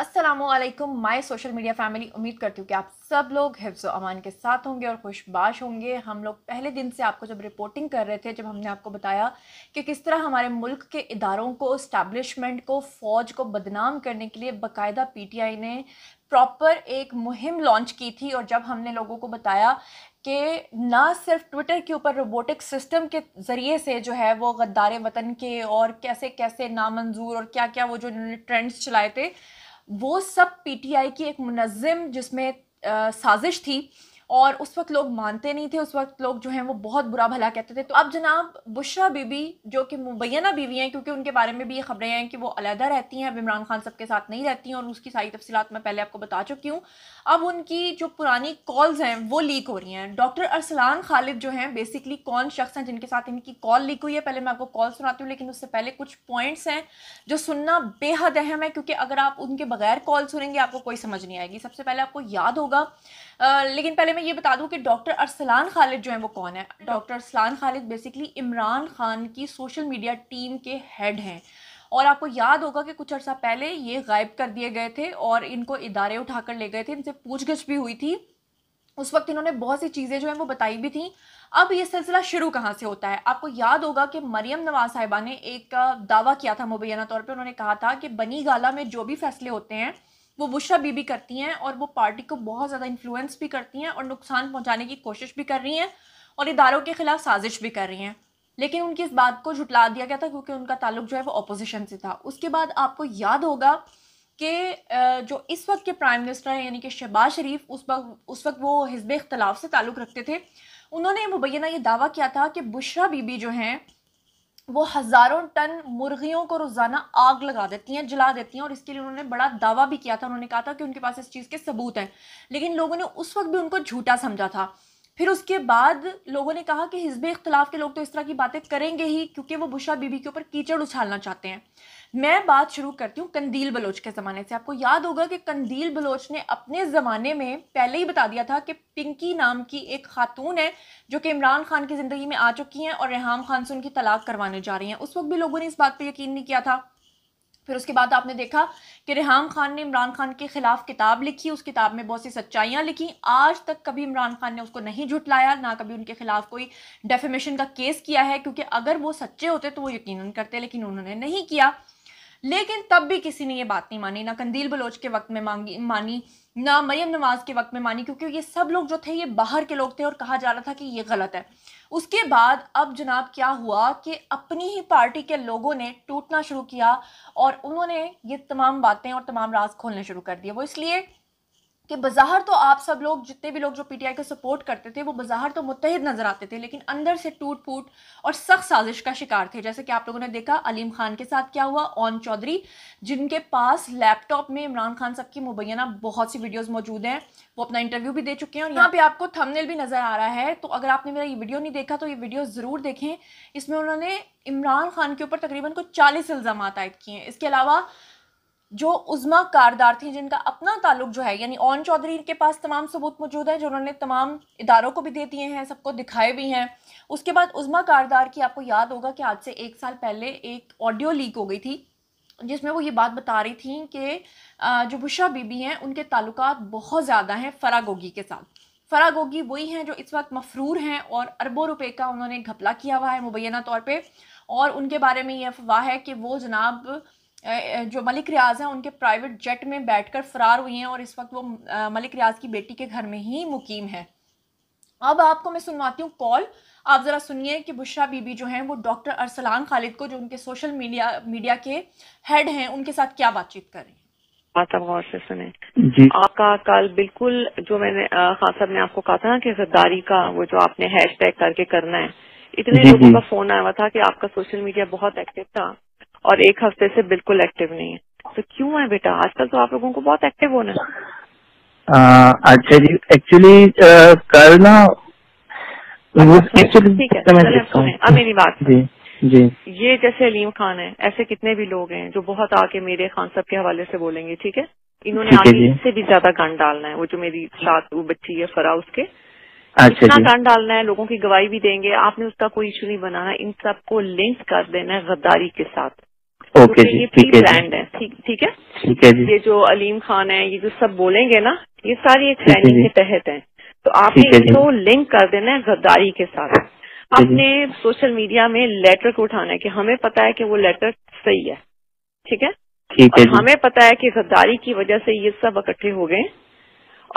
Aslam my social media family उम्मीद करती हूँ कि आप सब लोग हिफ्ज़ अमान के साथ होंगे और खुशबाश होंगे हम लोग पहले दिन से आपको जब रिपोर्टिंग कर रहे थे जब हमने आपको बताया कि किस तरह हमारे मुल्क के इदारों को इस्टबलिशमेंट को फ़ौज को बदनाम करने के लिए बाकायदा पीटीआई ने प्रॉपर एक मुहिम लॉन्च की थी और जब हमने लोगों को बताया कि ना सिर्फ ट्विटर के ऊपर रोबोटिक सिस्टम के ज़रिए से जो है वो गद्दार वतन के और कैसे कैसे नामंजूर और क्या क्या वो जो ट्रेंड्स चलाए थे वो सब पीटीआई की एक मुनजिम जिसमें साजिश थी और उस वक्त लोग मानते नहीं थे उस वक्त लोग जो हैं वो बहुत बुरा भला कहते थे तो अब जनाब बुशरा बीबी जो कि मुबैना बीवी हैं क्योंकि उनके बारे में भी ये खबरें हैं कि वो अलहदा रहती हैं अब इमरान खान सबके साथ नहीं रहती हैं और उसकी सारी तफसीत मैं पहले आपको बता चुकी हूँ अब उनकी जो पुरानी कॉल्स हैं वो लीक हो रही हैं डॉक्टर अरसलान खालिद जो हैं बेसिकली कौन शख्स हैं जिनके साथ इनकी कॉल लीक हुई है पहले मैं आपको कॉल सुनाती हूँ लेकिन उससे पहले कुछ पॉइंट्स हैं जो सुनना बेहद अहम है क्योंकि अगर आप उनके बगैर कॉल सुनेंगे आपको कोई समझ नहीं आएगी सबसे पहले आपको याद होगा लेकिन पहले मैं मैं ये बता दूं कि डॉक्टर अरसलान खालिद जो है वो कौन है डॉक्टर अरसलान खालिद बेसिकली इमरान खान की सोशल मीडिया टीम के हेड हैं और आपको याद होगा कि कुछ अर्सा पहले ये गायब कर दिए गए थे और इनको इदारे उठाकर ले गए थे इनसे पूछगछ भी हुई थी उस वक्त इन्होंने बहुत सी चीज़ें जो हैं वो बताई भी थी अब ये सिलसिला शुरू कहाँ से होता है आपको याद होगा कि मरियम नवाज साहिबा ने एक दावा किया था मुबैना तौर पर उन्होंने कहा था कि बनी गाला में जो भी फैसले होते हैं वो बुशरा बीबी करती हैं और वो पार्टी को बहुत ज़्यादा इन्फ्लुएंस भी करती हैं और नुकसान पहुँचाने की कोशिश भी कर रही हैं और इदारों के खिलाफ साजिश भी कर रही हैं लेकिन उनकी इस बात को झुटला दिया गया था क्योंकि उनका ताल्लुक जो है वो अपोजिशन से था उसके बाद आपको याद होगा कि जो इस वक्त के प्राइम मिनिस्टर हैं यानी कि शहबाज शरीफ उस वक्त उस वक्त वो हिजब इख्तलाफ से ताल्लुक़ रखते थे उन्होंने मुबैना ये दावा किया था कि बुशरा बीबी जो हैं वो हज़ारों टन मुर्गियों को रोज़ाना आग लगा देती हैं जला देती हैं और इसके लिए उन्होंने बड़ा दावा भी किया था उन्होंने कहा था कि उनके पास इस चीज़ के सबूत हैं लेकिन लोगों ने उस वक्त भी उनको झूठा समझा था फिर उसके बाद लोगों ने कहा कि हिजब इख्तलाफ के लोग तो इस तरह की बातें करेंगे ही क्योंकि वो बुशा बीबी के ऊपर कीचड़ उछालना चाहते हैं मैं बात शुरू करती हूँ कंदील बलोच के ज़माने से आपको याद होगा कि कंदील बलोच ने अपने ज़माने में पहले ही बता दिया था कि पिंकी नाम की एक खातून है जो कि इमरान खान की ज़िंदगी में आ चुकी हैं और रेहम खान से उनकी तलाक करवाने जा रही हैं उस वक्त भी लोगों ने इस बात पर यकीन नहीं किया था फिर उसके बाद आपने देखा कि रेहम खान ने इमरान खान के खिलाफ किताब लिखी उस किताब में बहुत सी सच्चाइयाँ लिखी आज तक कभी इमरान खान ने उसको नहीं झुटलाया ना कभी उनके खिलाफ कोई डेफिमेशन का केस किया है क्योंकि अगर वो सच्चे होते तो वो यकीनन करते लेकिन उन्होंने नहीं किया लेकिन तब भी किसी ने ये बात नहीं मानी ना कंदील बलोच के वक्त में मांगी मानी ना मरियम नवाज के वक्त में मानी क्योंकि ये सब लोग जो थे ये बाहर के लोग थे और कहा जा रहा था कि ये गलत है उसके बाद अब जनाब क्या हुआ कि अपनी ही पार्टी के लोगों ने टूटना शुरू किया और उन्होंने ये तमाम बातें और तमाम राज खोलने शुरू कर दिए वो इसलिए कि बाजार तो आप सब लोग जितने भी लोग जो पीटीआई को सपोर्ट करते थे वो बाजार तो मुतहद नज़र आते थे लेकिन अंदर से टूट फूट और सख्त साजिश का शिकार थे जैसे कि आप लोगों ने देखा अलीम खान के साथ क्या हुआ ओन चौधरी जिनके पास लैपटॉप में इमरान खान साहब की मुबैना बहुत सी वीडियोज़ मौजूद हैं वो अपना इंटरव्यू भी दे चुके हैं और यहाँ पे आपको थमनेल भी नज़र आ रहा है तो अगर आपने मेरा ये वीडियो नहीं देखा तो ये वीडियो ज़रूर देखें इसमें उन्होंने इमरान खान के ऊपर तकरीबन को चालीस इल्ज़ाम आयद किए हैं इसके अलावा जो उज़मा कारदार थी जिनका अपना ताल्लुक जो है यानी ओन चौधरी के पास तमाम सबूत मौजूद हैं जो उन्होंने तमाम इदारों को भी दे दिए हैं सबको दिखाए भी हैं उसके बाद उज़मा कारदार की आपको याद होगा कि आज से एक साल पहले एक ऑडियो लीक हो गई थी जिसमें वो ये बात बता रही थी कि जो बुशा बीबी हैं उनके ताल्लुक बहुत ज़्यादा हैं फरा गोगी के साथ फरा गोगी वही हैं जो इस वक्त मफरूर हैं और अरबों रुपए का उन्होंने घपला किया हुआ है मुबैना तौर पर और उनके बारे में ये अफवाह है कि वो जनाब जो मलिक रियाज हैं उनके प्राइवेट जेट में बैठकर फरार हुई हैं और इस वक्त वो मलिक रियाज की बेटी के घर में ही मुकीम है अब आपको मैं सुनवाती हूँ कॉल आप ज़रा सुनिए कि बुशरा बीबी जो हैं वो डॉक्टर अरसलान खालिद को जो उनके सोशल मीडिया मीडिया के हेड हैं उनके साथ क्या बातचीत कर रही हाँ, गौर से सुने जी आपका कल बिल्कुल जो मैंने खान साहब ने आपको कहा था ना कि गद्दारी का वो जो आपने हैश करके करना है इतने लोगों का फोन आया हुआ था कि आपका सोशल मीडिया बहुत एक्टिव था और एक हफ्ते से बिल्कुल एक्टिव नहीं है तो क्यों है बेटा आजकल तो आप लोगों को बहुत एक्टिव होना है अच्छा जी एक्चुअली कल ना अच्छा, ठीक है अब मेरी बात जी जी ये जैसे अलीम खान है ऐसे कितने भी लोग हैं जो बहुत आके मेरे खान साहब के हवाले से बोलेंगे ठीक है इन्होंने आगे इससे भी ज्यादा गन डालना है वो जो मेरी साथ वो बच्ची है फरा उसके अच्छा इतना गन डालना है लोगों की गवाही भी देंगे आपने उसका कोई इशू नहीं बनाना इन सबको लिंक कर देना है गद्दारी के साथ ओके जी ठीक है ब्रांड है ठीक है ठीक है जी ये जो अलीम खान है ये जो सब बोलेंगे ना ये सारी एक ट्रेनिंग के तहत है तो आपने इसको लिंक कर देना है गद्दारी के साथ आपने सोशल मीडिया में लेटर को उठाना है कि हमें पता है कि वो लेटर सही है ठीक है ठीक है हमें पता है कि गद्दारी की वजह से ये सब इकट्ठे हो गए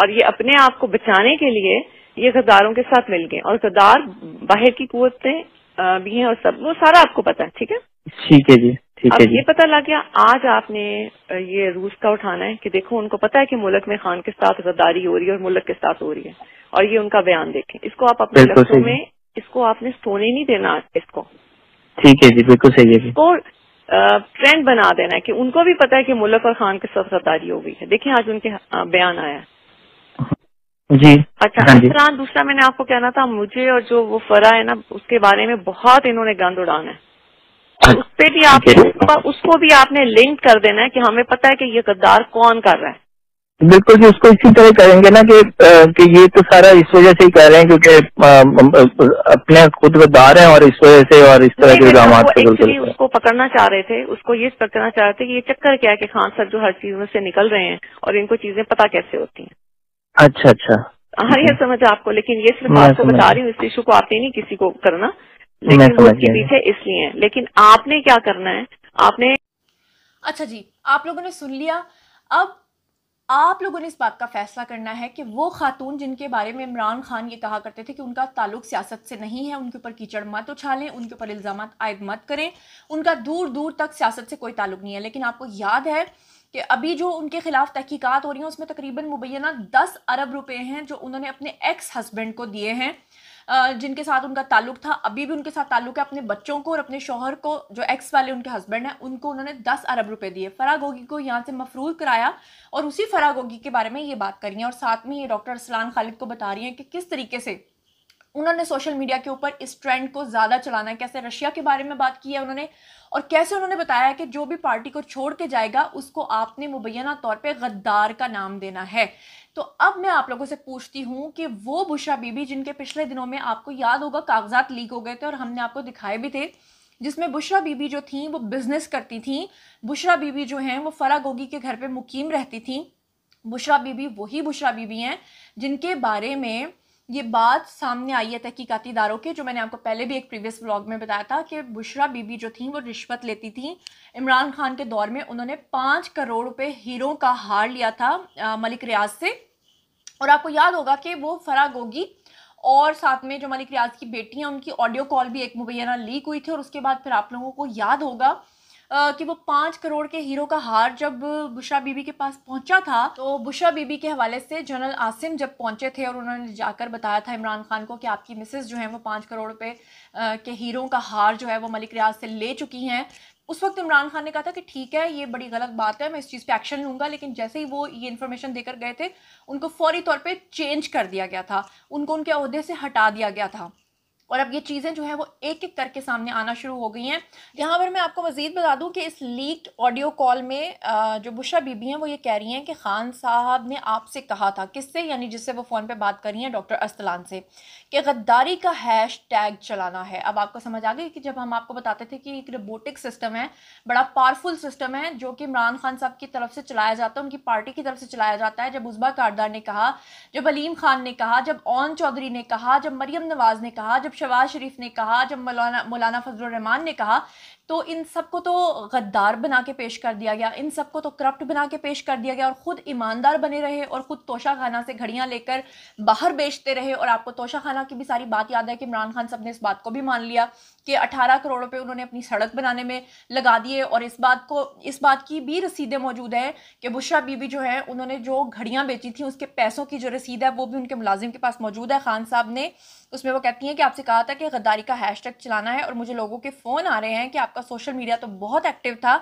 और ये अपने आप को बचाने के लिए ये गद्दारों के साथ मिल गए और गद्दार बाहर की कुतें भी हैं और सब वो सारा आपको पता है ठीक है ठीक है जी ठीक अब है ये पता लग गया आज आपने ये रूस का उठाना है कि देखो उनको पता है कि मुल्क में खान के साथ गद्दारी हो रही है और मुल्क के साथ हो रही है और ये उनका बयान देखें इसको आप अपने लफ्जों में इसको आपने सोने नहीं देना इसको ठीक है जी बिल्कुल सही है इसको ट्रेंड बना देना है कि उनको भी पता है कि मुल्क और खान के साथ गद्दारी हो गई है देखिये आज उनके बयान आया है जी अच्छा इस हाँ जी। दूसरा मैंने आपको कहना था मुझे और जो वो फरा है ना उसके बारे में बहुत इन्होंने गंद उड़ाना है पे भी आपको उसको भी आपने लिंक कर देना है कि हमें पता है कि ये गद्दार कौन कर रहा है बिल्कुल जी उसको इसी तरह करेंगे ना कि कि ये तो सारा इस वजह से ही कह रहे हैं क्योंकि अपने खुद गद्दार हैं और इस वजह से और इस तरह के इल्जाम उसको पकड़ना चाह रहे थे उसको ये पकड़ना चाह रहे थे कि ये चक्कर क्या है कि खान सर जो हर चीज में से निकल रहे हैं और इनको चीजें पता कैसे होती हैं अच्छा अच्छा हाँ ये समझ आपको लेकिन ये सिर्फ आपको बता रही हूँ इस इशू को आपने नहीं किसी को करना लेकिन वो उसके पीछे इसलिए है लेकिन आपने क्या करना है आपने अच्छा जी आप लोगों ने सुन लिया अब आप लोगों ने इस बात का फैसला करना है कि वो खातून जिनके बारे में इमरान खान ये कहा करते थे कि उनका ताल्लुक सियासत से नहीं है उनके ऊपर कीचड़ मत उछालें उनके ऊपर इल्ज़ाम आयद मत करें उनका दूर दूर तक सियासत से कोई ताल्लुक नहीं है लेकिन आपको याद है कि अभी जो उनके खिलाफ तहकीकत हो रही हैं उसमें तकरीबन मुबैना दस अरब रुपए हैं जो उन्होंने अपने एक्स हस्बैंड को दिए हैं जिनके साथ उनका ताल्लुक था अभी भी उनके साथ ताल्लुक है अपने बच्चों को और अपने शोहर को जो एक्स वाले उनके हस्बैंड हैं उनको उन्होंने दस अरब रुपये दिए फराग गोगी को यहाँ से मफरूर कराया और उसी फराग गोगी के बारे में ये बात करी है और साथ में ये डॉक्टर असलान खालिद को बता रही हैं कि किस तरीके से उन्होंने सोशल मीडिया के ऊपर इस ट्रेंड को ज़्यादा चलाना है कैसे रशिया के बारे में बात की है उन्होंने और कैसे उन्होंने बताया कि जो भी पार्टी को छोड़ के जाएगा उसको आपने मुबैना तौर पे गद्दार का नाम देना है तो अब मैं आप लोगों से पूछती हूँ कि वो बुशा बीबी जिनके पिछले दिनों में आपको याद होगा कागजात लीक हो गए थे और हमने आपको दिखाए भी थे जिसमें बुशरा बीबी जो थी वो बिज़नेस करती थी बुशरा बीबी जो हैं वो फरा गोगी के घर पर मुकीम रहती थी बुशरा बीबी वही बुशरा बीबी हैं जिनके बारे में ये बात सामने आई है तहकीकती दारों के जो मैंने आपको पहले भी एक प्रीवियस ब्लॉग में बताया था कि बुशरा बीबी जो थी वो रिश्वत लेती थी इमरान खान के दौर में उन्होंने पाँच करोड़ रुपये हीरो का हार लिया था आ, मलिक रियाज से और आपको याद होगा कि वो फरा गोगी और साथ में जो मलिक रियाज की बेटी हैं उनकी ऑडियो कॉल भी एक मुबैना लीक हुई थी और उसके बाद फिर आप लोगों को याद होगा कि वो पाँच करोड़ के हीरो का हार जब बुशरा बीबी के पास पहुंचा था तो बुशरा बीबी के हवाले से जनरल आसिम जब पहुंचे थे और उन्होंने जाकर बताया था इमरान खान को कि आपकी मिसेज़ जो है वो पाँच करोड़ पे के हीरो का हार जो है वो मलिक रियाज से ले चुकी हैं उस वक्त इमरान खान ने कहा था कि ठीक है ये बड़ी गलत बात है मैं इस चीज़ पे एक्शन लूँगा लेकिन जैसे ही वो ये इन्फॉर्मेशन देकर गए थे उनको फौरी तौर पे चेंज कर दिया गया था उनको उनके अहदे से हटा दिया गया था और अब ये चीज़ें जो है वो एक एक करके सामने आना शुरू हो गई हैं यहाँ पर मैं आपको मज़ीद बता दूँ कि इस लीक्ड ऑडियो कॉल में जो बुशा बीबी हैं वो ये कह रही हैं कि खान साहब ने आपसे कहा था किससे यानी जिससे वो फ़ोन पे बात कर रही हैं डॉक्टर अस्तलान से कि गद्दारी का हैश टैग चलाना है अब आपको समझ आ गई कि जब हम आपको बताते थे कि एक रोबोटिक सिस्टम है बड़ा पावरफुल सिस्टम है जो कि इमरान खान साहब की तरफ से चलाया जाता है उनकी पार्टी की तरफ से चलाया जाता है जब उजबा कारदार ने कहा जब अलीम खान ने कहा जब ओन चौधरी ने कहा जब मरियम नवाज़ ने कहा जब शहबाज शरीफ ने कहा जब मौलाना मौलाना फजलरहमान ने कहा तो इन सबको तो गद्दार बना के पेश कर दिया गया इन सबको तो करप्ट बना के पेश कर दिया गया और ख़ुद ईमानदार बने रहे और ख़ुद तोशा खाना से घड़ियाँ लेकर बाहर बेचते रहे और आपको तोशा खाना की भी सारी बात याद है कि इमरान खान साहब ने इस बात को भी मान लिया कि अठारह करोड़ रुपये उन्होंने अपनी सड़क बनाने में लगा दिए और इस बात को इस बात की भी रसीदें मौजूद हैं कि बुशरा बीबी जो है उन्होंने जो घड़ियाँ बेची थी उसके पैसों की जो रसीद है वो भी उनके मुलाजिम के पास मौजूद है खान साहब ने उसमें वो कहती हैं कि आपसे कहा था कि गद्दारी का हैश चलाना है और मुझे लोगों के फ़ोन आ रहे हैं कि आप आपका सोशल मीडिया तो बहुत एक्टिव था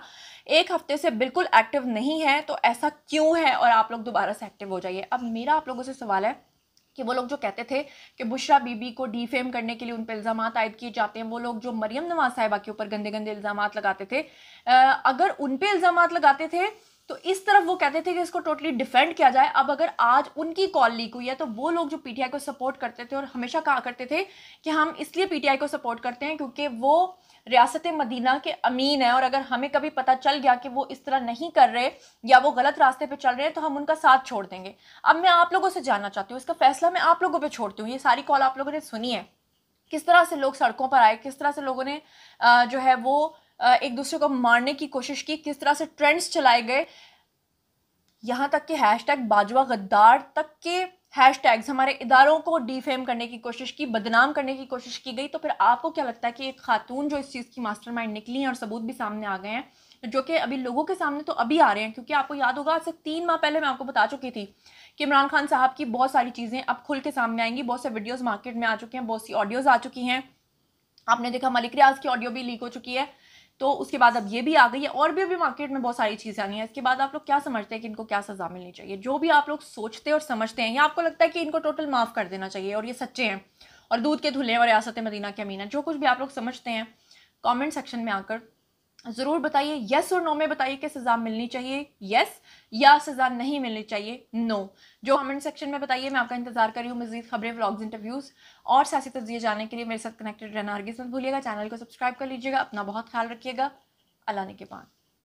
एक हफ्ते से बिल्कुल एक्टिव नहीं है तो ऐसा क्यों है और आप लोग दोबारा से एक्टिव हो जाइए अब मेरा आप लोगों से सवाल है कि वो लोग जो कहते थे कि बुशरा बीबी को डीफेम करने के लिए उन पर इल्ज़ाम आयद किए जाते हैं वो लोग जो मरियम नवाज साहिबा के ऊपर गंदे गंदे इल्ज़ाम लगाते थे अगर उन पर इल्ज़ाम लगाते थे तो इस तरफ वो कहते थे कि इसको टोटली डिफेंड किया जाए अब अगर आज उनकी कॉल लीक हुई है तो वो लोग जो पीटीआई को सपोर्ट करते थे और हमेशा कहा करते थे कि हम इसलिए पीटीआई को सपोर्ट करते हैं क्योंकि वो रियासत मदीना के अमीन है और अगर हमें कभी पता चल गया कि वो इस तरह नहीं कर रहे या वो गलत रास्ते पे चल रहे हैं तो हम उनका साथ छोड़ देंगे अब मैं आप लोगों से जानना चाहती हूँ इसका फैसला मैं आप लोगों पर छोड़ती हूँ ये सारी कॉल आप लोगों ने सुनी है किस तरह से लोग सड़कों पर आए किस तरह से लोगों ने जो है वो एक दूसरे को मारने की कोशिश की किस तरह से ट्रेंड्स चलाए गए यहाँ तक कि टैग बाजवा गद्दार तक के हैश टैग्स हमारे इदारों को डिफेम करने की कोशिश की बदनाम करने की कोशिश की गई तो फिर आपको क्या लगता है कि एक खातून जो इस चीज़ की मास्टरमाइंड निकली हैं और सबूत भी सामने आ गए हैं जो कि अभी लोगों के सामने तो अभी आ रहे हैं क्योंकि आपको याद होगा आज से तीन माह पहले मैं आपको बता चुकी थी कि इमरान खान साहब की बहुत सारी चीज़ें अब खुल के सामने आएंगी बहुत से वीडियोज़ मार्केट में आ चुके हैं बहुत सी ऑडियोज़ आ चुकी हैं आपने देखा मलिक रियाज की ऑडियो भी लीक हो चुकी है तो उसके बाद अब ये भी आ गई है और भी अभी मार्केट में बहुत सारी चीज़ें आ गई हैं इसके बाद आप लोग क्या समझते हैं कि इनको क्या सज़ा मिलनी चाहिए जो भी आप लोग सोचते और समझते हैं या आपको लगता है कि इनको टोटल माफ़ कर देना चाहिए और ये सच्चे हैं और दूध के धुले और रियासत मदीना के अमीना जो कुछ भी आप लोग समझते हैं कॉमेंट सेक्शन में आकर ज़रूर बताइए यस और नो में बताइए कि सज़ा मिलनी चाहिए यस या सज़ा नहीं मिलनी चाहिए नो जो कमेंट सेक्शन में बताइए मैं आपका इंतजार कर रही हूँ मजीद खबरें व्लॉग्स इंटरव्यूज़ और सियासी तजिए जाने के लिए मेरे साथ कनेक्टेड रहना हरगिज़ मत भूलिएगा चैनल को सब्सक्राइब कर लीजिएगा अपना बहुत ख्याल रखिएगा अल्लाह ने के बाद